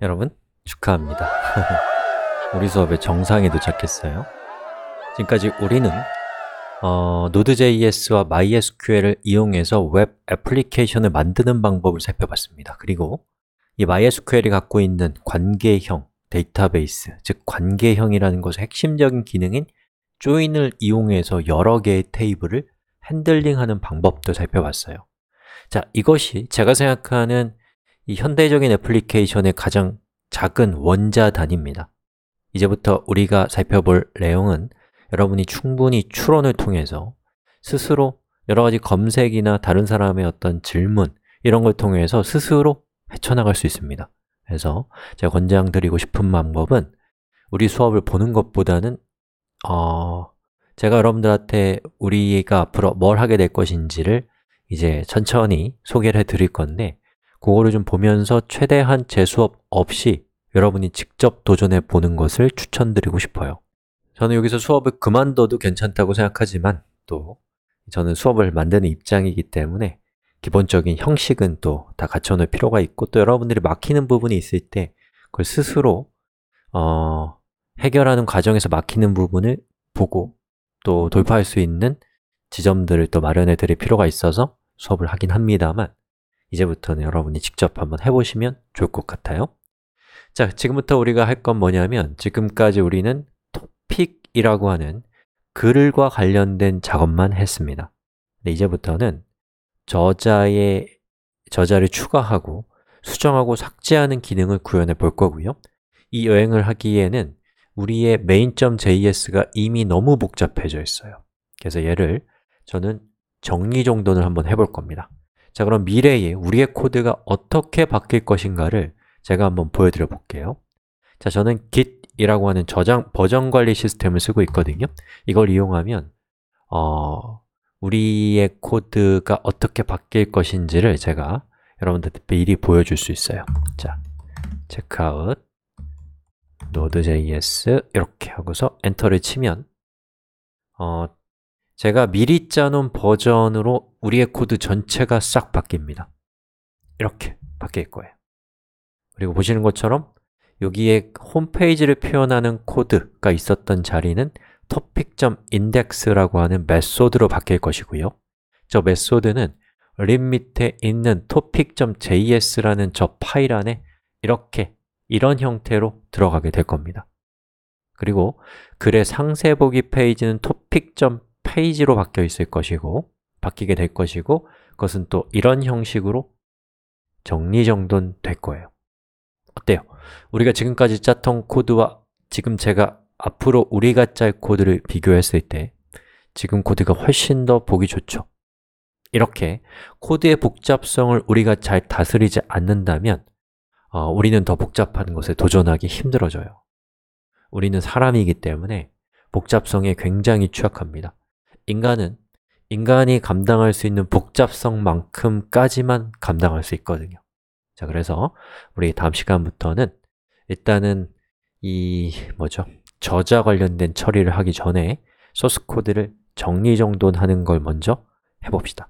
여러분 축하합니다. 우리 수업의 정상에 도착했어요. 지금까지 우리는 어, Node.js와 MySQL을 이용해서 웹 애플리케이션을 만드는 방법을 살펴봤습니다. 그리고 이 MySQL이 갖고 있는 관계형 데이터베이스, 즉 관계형이라는 것의 핵심적인 기능인 조인을 이용해서 여러 개의 테이블을 핸들링하는 방법도 살펴봤어요. 자, 이것이 제가 생각하는 이 현대적인 애플리케이션의 가장 작은 원자단입니다. 이제부터 우리가 살펴볼 내용은 여러분이 충분히 추론을 통해서 스스로 여러 가지 검색이나 다른 사람의 어떤 질문 이런 걸 통해서 스스로 헤쳐나갈 수 있습니다. 그래서 제가 권장드리고 싶은 방법은 우리 수업을 보는 것보다는 어, 제가 여러분들한테 우리가 앞으로 뭘 하게 될 것인지를 이제 천천히 소개를 해 드릴 건데 그거를 좀 보면서 최대한 재수업 없이 여러분이 직접 도전해 보는 것을 추천드리고 싶어요. 저는 여기서 수업을 그만둬도 괜찮다고 생각하지만 또 저는 수업을 만드는 입장이기 때문에 기본적인 형식은 또 다 갖춰놓을 필요가 있고 또 여러분들이 막히는 부분이 있을 때 그걸 스스로 어, 해결하는 과정에서 막히는 부분을 보고 또 돌파할 수 있는 지점들을 또 마련해 드릴 필요가 있어서 수업을 하긴 합니다만 이제부터는 여러분이 직접 한번 해보시면 좋을 것 같아요 자, 지금부터 우리가 할 건 뭐냐면 지금까지 우리는 t o p i c 이라고 하는 글과 관련된 작업만 했습니다 근데 이제부터는 저자의 저자를 추가하고 수정하고 삭제하는 기능을 구현해 볼 거고요 이 여행을 하기에는 우리의 main.js가 이미 너무 복잡해져 있어요 그래서 얘를 저는 정리정돈을 한번 해볼 겁니다 자, 그럼 미래에 우리의 코드가 어떻게 바뀔 것인가를 제가 한번 보여드려 볼게요. 자, 저는 git이라고 하는 저장 버전 관리 시스템을 쓰고 있거든요. 이걸 이용하면 어, 우리의 코드가 어떻게 바뀔 것인지를 제가 여러분들한테 미리 보여줄 수 있어요. 자, checkout node.js 이렇게 하고서 엔터를 치면 어, 제가 미리 짜놓은 버전으로 우리의 코드 전체가 싹 바뀝니다. 이렇게 바뀔 거예요. 그리고 보시는 것처럼 여기에 홈페이지를 표현하는 코드가 있었던 자리는 topic.index라고 하는 메소드로 바뀔 것이고요. 저 메소드는 립 밑에 있는 topic.js라는 저 파일 안에 이렇게 이런 형태로 들어가게 될 겁니다. 그리고 글의 상세 보기 페이지는 topic. 페이지로 바뀌어 있을 것이고 바뀌게 될 것이고 그것은 또 이런 형식으로 정리정돈 될 거예요 어때요? 우리가 지금까지 짰던 코드와 지금 제가 앞으로 우리가 짤 코드를 비교했을 때 지금 코드가 훨씬 더 보기 좋죠 이렇게 코드의 복잡성을 우리가 잘 다스리지 않는다면 어, 우리는 더 복잡한 것에 도전하기 힘들어져요 우리는 사람이기 때문에 복잡성에 굉장히 취약합니다 인간은 인간이 감당할 수 있는 복잡성만큼까지만 감당할 수 있거든요. 자, 그래서 우리 다음 시간부터는 일단은 이 뭐죠? 저자 관련된 처리를 하기 전에 소스 코드를 정리정돈하는 걸 먼저 해봅시다.